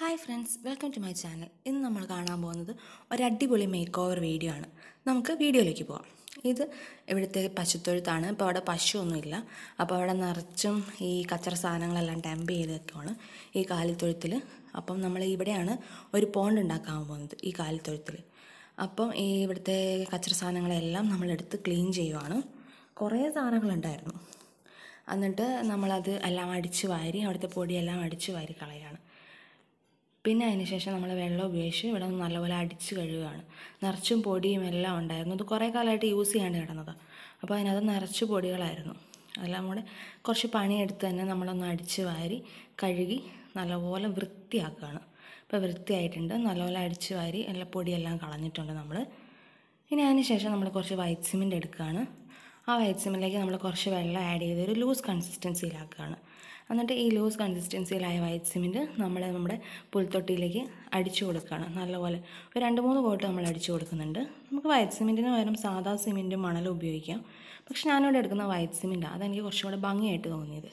hi friends welcome to my channel ഇന്ന് നമ്മൾ കാണാൻ പോകുന്നത് ഒരു അടിപൊളി മേക്ക് ഓവർ വീഡിയോ ആണ് നമുക്ക് വീഡിയോയിലേക്ക് പോകാം ഇത് ഇവിടുത്തെ പശുത്തൊഴുത്താണ് ഇപ്പോൾ അവിടെ ഒന്നുമില്ല അപ്പോൾ അവിടെ നിറച്ചും ഈ കച്ചറ സാധനങ്ങളെല്ലാം ടെമ്പ് ചെയ്തൊക്കെയാണ് ഈ കാലിത്തൊഴുത്തിൽ അപ്പം നമ്മൾ ഇവിടെയാണ് ഒരു പോണ്ട് ഉണ്ടാക്കാൻ പോകുന്നത് ഈ കാലിത്തൊഴുത്തിൽ അപ്പം ഈ ഇവിടുത്തെ കച്ചറ സാധനങ്ങളെല്ലാം നമ്മളെടുത്ത് ക്ലീൻ ചെയ്യുവാണ് കുറേ സാധനങ്ങളുണ്ടായിരുന്നു എന്നിട്ട് നമ്മളത് എല്ലാം അടിച്ച് വാരി അവിടുത്തെ പൊടിയെല്ലാം അടിച്ച് വാരി കളയാണ് പിന്നെ അതിനുശേഷം നമ്മൾ വെള്ളം ഉപയോഗിച്ച് ഇവിടെ ഒന്ന് നല്ലപോലെ അടിച്ച് കഴുകുകയാണ് നിറച്ചും പൊടിയും എല്ലാം ഉണ്ടായിരുന്നു ഇത് കുറേ കാലമായിട്ട് യൂസ് ചെയ്യാണ്ട് കിടന്നത് അപ്പോൾ അതിനകത്ത് നിറച്ച് പൊടികളായിരുന്നു അതെല്ലാം കൂടെ കുറച്ച് പണിയെടുത്ത് തന്നെ നമ്മളൊന്ന് അടിച്ച് വാരി കഴുകി നല്ലപോലെ വൃത്തിയാക്കുകയാണ് ഇപ്പോൾ വൃത്തിയായിട്ടുണ്ട് നല്ലപോലെ അടിച്ച് വാരി എല്ലാ പൊടിയെല്ലാം കളഞ്ഞിട്ടുണ്ട് നമ്മൾ ഇനി അതിന് ശേഷം നമ്മൾ കുറച്ച് വൈറ്റ് സിമെൻ്റ് എടുക്കുകയാണ് ആ വൈറ്റ് സിമിലേക്ക് നമ്മൾ കുറച്ച് വെള്ളം ആഡ് ചെയ്ത് ഒരു ലൂസ് കൺസിസ്റ്റൻസിയിലാക്കുകയാണ് എന്നിട്ട് ഈ ലൂസ് കൺസിസ്റ്റൻസിയിലായ വൈറ്റ് സിമെൻറ്റ് നമ്മൾ നമ്മുടെ പുൽത്തൊട്ടിയിലേക്ക് അടിച്ചു കൊടുക്കുകയാണ് നല്ലപോലെ ഒരു രണ്ട് മൂന്ന് കോട്ട് നമ്മൾ അടിച്ചു കൊടുക്കുന്നുണ്ട് നമുക്ക് വൈറ്റ് സിമെൻറ്റിന് പകരം സാധാ സിമെൻറ്റും മണലും ഉപയോഗിക്കാം പക്ഷെ ഞാനിവിടെ എടുക്കുന്ന വൈറ്റ് സിമെൻറ്റാണ് അതെനിക്ക് കുറച്ചും കൂടെ ഭംഗിയായിട്ട് തോന്നിയത്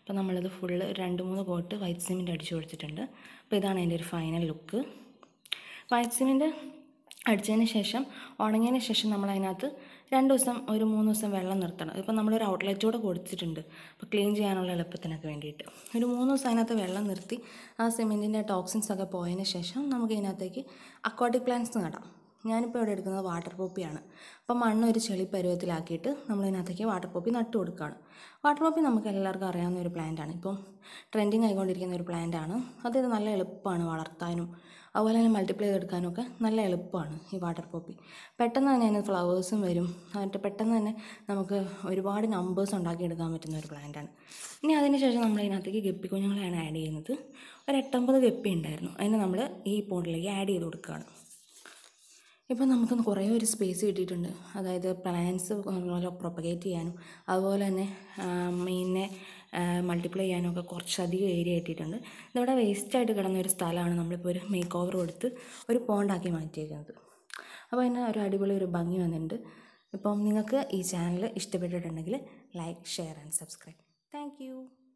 അപ്പോൾ നമ്മളത് ഫുള്ള് രണ്ട് മൂന്ന് കോട്ട് വൈറ്റ് സിമെൻറ്റ് അടിച്ചു കൊടുത്തിട്ടുണ്ട് അപ്പോൾ ഇതാണ് എൻ്റെ ഒരു ഫൈനൽ ലുക്ക് വൈറ്റ് സിമെൻറ്റ് അടിച്ചതിന് ശേഷം ഉണങ്ങിയതിന് ശേഷം നമ്മൾ അതിനകത്ത് രണ്ട് ദിവസം ഒരു മൂന്ന് ദിവസം വെള്ളം നിർത്തണം ഇപ്പം നമ്മളൊരു ഔട്ട്ലെറ്റ് കൂടെ കൊടുത്തിട്ടുണ്ട് അപ്പോൾ ക്ലീൻ ചെയ്യാനുള്ള എളുപ്പത്തിനൊക്കെ വേണ്ടിയിട്ട് ഒരു മൂന്ന് ദിവസം അതിനകത്ത് വെള്ളം നിർത്തി ആ സിമെൻറ്റിൻ്റെ ടോക്സിൻസ് ഒക്കെ പോയതിന് ശേഷം നമുക്ക് ഇതിനകത്തേക്ക് അക്വാട്ടിക് പ്ലാന്റ്സ് നടാം ഞാനിപ്പോൾ ഇവിടെ എടുക്കുന്നത് വാട്ടർ പോപ്പിയാണ് അപ്പോൾ മണ്ണ് ഒരു ചെളി പരുവത്തിലാക്കിയിട്ട് നമ്മളതിനകത്തേക്ക് വാട്ടർ പോപ്പി നട്ടു കൊടുക്കുകയാണ് വാട്ടർ പോപ്പി നമുക്ക് എല്ലാവർക്കും അറിയാവുന്ന ഒരു പ്ലാന്റാണ് ഇപ്പം ട്രെൻഡിങ് ആയിക്കൊണ്ടിരിക്കുന്ന ഒരു പ്ലാന്റാണ് അതായത് നല്ല എളുപ്പമാണ് വളർത്താനും അതുപോലെ തന്നെ മൾട്ടിപ്ലൈ ചെയ്തെടുക്കാനും ഒക്കെ നല്ല എളുപ്പമാണ് ഈ വാട്ടർ പോപ്പി പെട്ടെന്ന് തന്നെ അതിന് ഫ്ലവേഴ്സും വരും എന്നിട്ട് പെട്ടെന്ന് തന്നെ നമുക്ക് ഒരുപാട് നമ്പേഴ്സ് ഉണ്ടാക്കിയെടുക്കാൻ പറ്റുന്ന ഒരു പ്ലാന്റാണ് ഇനി അതിനുശേഷം നമ്മൾ ഗപ്പി കുഞ്ഞുങ്ങളെയാണ് ആഡ് ചെയ്യുന്നത് ഒരു എട്ടമ്പത് ഗപ്പി ഉണ്ടായിരുന്നു അതിനെ നമ്മൾ ഈ പോണ്ടിലേക്ക് ആഡ് ചെയ്ത് കൊടുക്കുകയാണ് ഇപ്പം നമുക്ക് കുറേ ഒരു സ്പേസ് കിട്ടിയിട്ടുണ്ട് അതായത് പ്ലാൻസ് പ്രൊപ്പഗേറ്റ് ചെയ്യാനും അതുപോലെ തന്നെ മെയിനെ മൾട്ടിപ്ലൈ ചെയ്യാനും ഒക്കെ കുറച്ചധികം ഏരിയ കിട്ടിയിട്ടുണ്ട് ഇതവിടെ വേസ്റ്റായിട്ട് കിടന്ന ഒരു സ്ഥലമാണ് നമ്മളിപ്പോൾ ഒരു മേക്ക് ഓവർ കൊടുത്ത് ഒരു പോണ്ടാക്കി മാറ്റിയിരിക്കുന്നത് അപ്പോൾ അതിന് ഒരു അടിപൊളി ഒരു ഭംഗി വന്നിട്ടുണ്ട് ഇപ്പം നിങ്ങൾക്ക് ഈ ചാനൽ ഇഷ്ടപ്പെട്ടിട്ടുണ്ടെങ്കിൽ like share and subscribe thank